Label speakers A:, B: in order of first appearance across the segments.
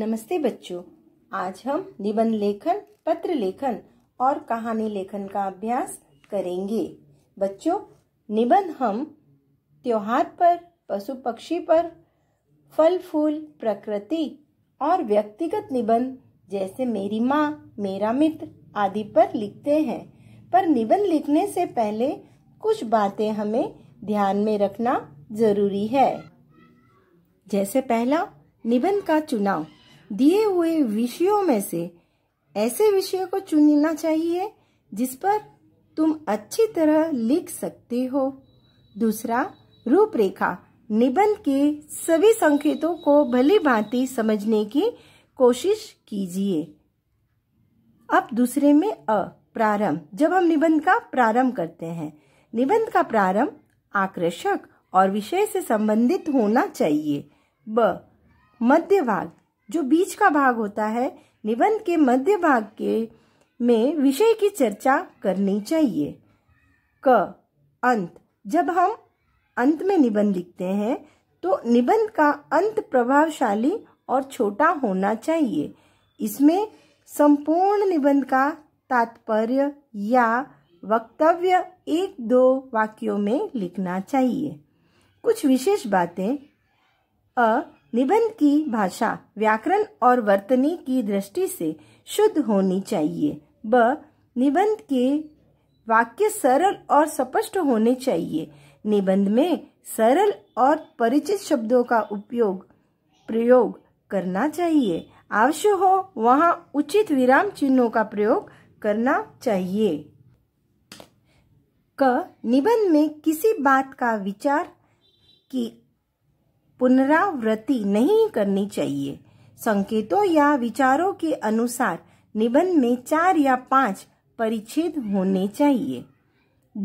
A: नमस्ते बच्चों आज हम निबंध लेखन पत्र लेखन और कहानी लेखन का अभ्यास करेंगे बच्चों निबंध हम त्योहार पर पशु पक्षी पर फल फूल प्रकृति और व्यक्तिगत निबंध जैसे मेरी माँ मेरा मित्र आदि पर लिखते हैं पर निबंध लिखने से पहले कुछ बातें हमें ध्यान में रखना जरूरी है जैसे पहला निबंध का चुनाव दिए हुए विषयों में से ऐसे विषय को चुनना चाहिए जिस पर तुम अच्छी तरह लिख सकते हो दूसरा रूपरेखा निबंध के सभी संकेतों को भली भांति समझने की कोशिश कीजिए अब दूसरे में अ प्रारंभ जब हम निबंध का प्रारंभ करते हैं निबंध का प्रारंभ आकर्षक और विषय से संबंधित होना चाहिए ब मध्य भाग जो बीच का भाग होता है निबंध के मध्य भाग के में विषय की चर्चा करनी चाहिए क अंत जब हम अंत में निबंध लिखते हैं तो निबंध का अंत प्रभावशाली और छोटा होना चाहिए इसमें संपूर्ण निबंध का तात्पर्य या वक्तव्य एक दो वाक्यों में लिखना चाहिए कुछ विशेष बातें अ निबंध की भाषा व्याकरण और वर्तनी की दृष्टि से शुद्ध होनी चाहिए ब निबंध के वाक्य सरल और स्पष्ट होने चाहिए निबंध में सरल और परिचित शब्दों का उपयोग प्रयोग करना चाहिए आवश्यक हो वहाँ उचित विराम चिन्हों का प्रयोग करना चाहिए क निबंध में किसी बात का विचार की पुनरावृत्ति नहीं करनी चाहिए संकेतों या विचारों के अनुसार निबंध में चार या पांच परिच्छेद होने चाहिए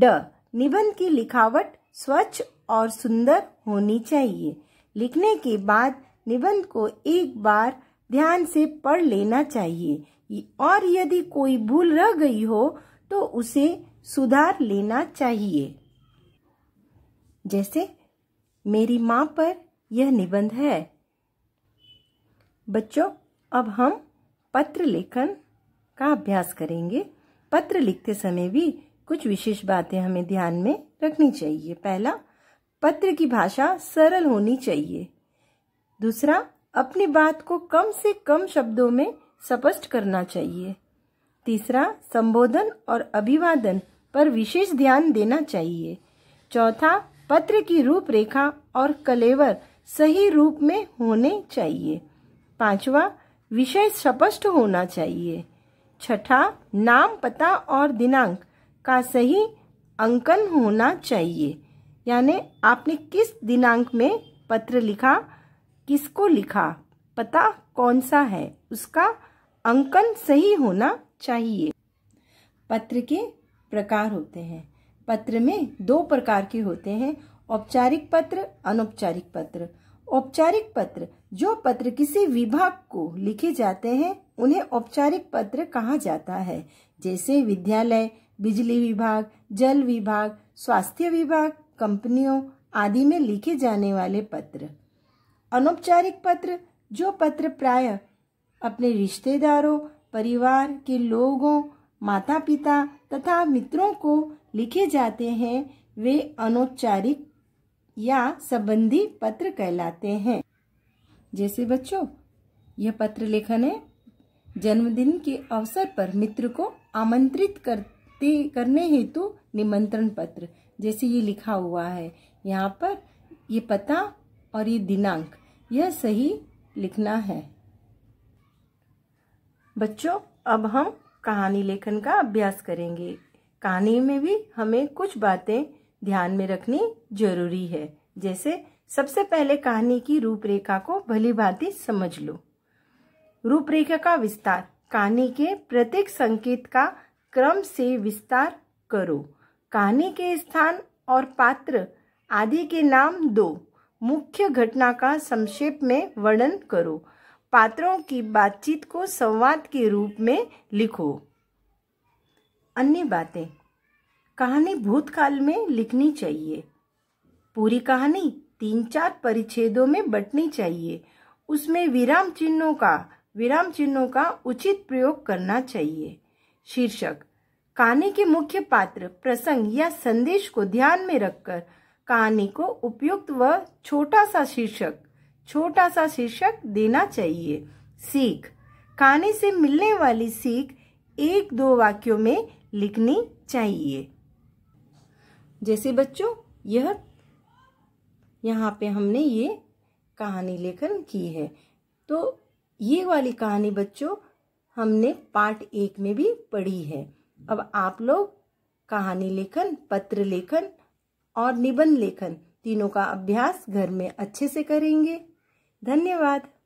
A: ड निबंध की लिखावट स्वच्छ और सुंदर होनी चाहिए लिखने के बाद निबंध को एक बार ध्यान से पढ़ लेना चाहिए और यदि कोई भूल रह गई हो तो उसे सुधार लेना चाहिए जैसे मेरी माँ पर यह निबंध है बच्चों अब हम पत्र लेखन का अभ्यास करेंगे पत्र लिखते समय भी कुछ विशेष बातें हमें ध्यान में रखनी चाहिए पहला पत्र की भाषा सरल होनी चाहिए दूसरा अपनी बात को कम से कम शब्दों में स्पष्ट करना चाहिए तीसरा संबोधन और अभिवादन पर विशेष ध्यान देना चाहिए चौथा पत्र की रूपरेखा और कलेवर सही रूप में होने चाहिए पांचवा विषय स्पष्ट होना चाहिए छठा नाम पता और दिनांक का सही अंकन होना चाहिए यानी आपने किस दिनांक में पत्र लिखा किसको लिखा पता कौन सा है उसका अंकन सही होना चाहिए पत्र के प्रकार होते हैं पत्र में दो प्रकार के होते हैं औपचारिक पत्र अनौपचारिक पत्र औपचारिक पत्र जो पत्र किसी विभाग को लिखे जाते हैं उन्हें औपचारिक पत्र कहा जाता है जैसे विद्यालय बिजली विभाग जल विभाग स्वास्थ्य विभाग कंपनियों आदि में लिखे जाने वाले पत्र अनौपचारिक पत्र जो पत्र प्राय अपने रिश्तेदारों परिवार के लोगों माता पिता तथा मित्रों को लिखे जाते हैं वे अनौपचारिक या संबंधी पत्र कहलाते हैं जैसे बच्चों यह पत्र लेखन है जन्मदिन के अवसर पर मित्र को आमंत्रित करते करने हेतु निमंत्रण पत्र जैसे ये लिखा हुआ है यहाँ पर ये पता और ये दिनांक यह सही लिखना है बच्चों अब हम कहानी लेखन का अभ्यास करेंगे कहानी में भी हमें कुछ बातें ध्यान में रखनी जरूरी है जैसे सबसे पहले कहानी की रूपरेखा को भली भांति समझ लो रूपरेखा का विस्तार कहानी के प्रत्येक संकेत का क्रम से विस्तार करो कहानी के स्थान और पात्र आदि के नाम दो मुख्य घटना का संक्षेप में वर्णन करो पात्रों की बातचीत को संवाद के रूप में लिखो अन्य बातें कहानी भूतकाल में लिखनी चाहिए पूरी कहानी तीन चार परिच्छेदों में बटनी चाहिए उसमें विराम चिन्हों का विराम चिन्हों का उचित प्रयोग करना चाहिए शीर्षक कहानी के मुख्य पात्र प्रसंग या संदेश को ध्यान में रखकर कहानी को उपयुक्त व छोटा सा शीर्षक छोटा सा शीर्षक देना चाहिए सीख कहानी से मिलने वाली सीख एक दो वाक्यों में लिखनी चाहिए जैसे बच्चों यह यहाँ पे हमने ये कहानी लेखन की है तो ये वाली कहानी बच्चों हमने पार्ट एक में भी पढ़ी है अब आप लोग कहानी लेखन पत्र लेखन और निबंध लेखन तीनों का अभ्यास घर में अच्छे से करेंगे धन्यवाद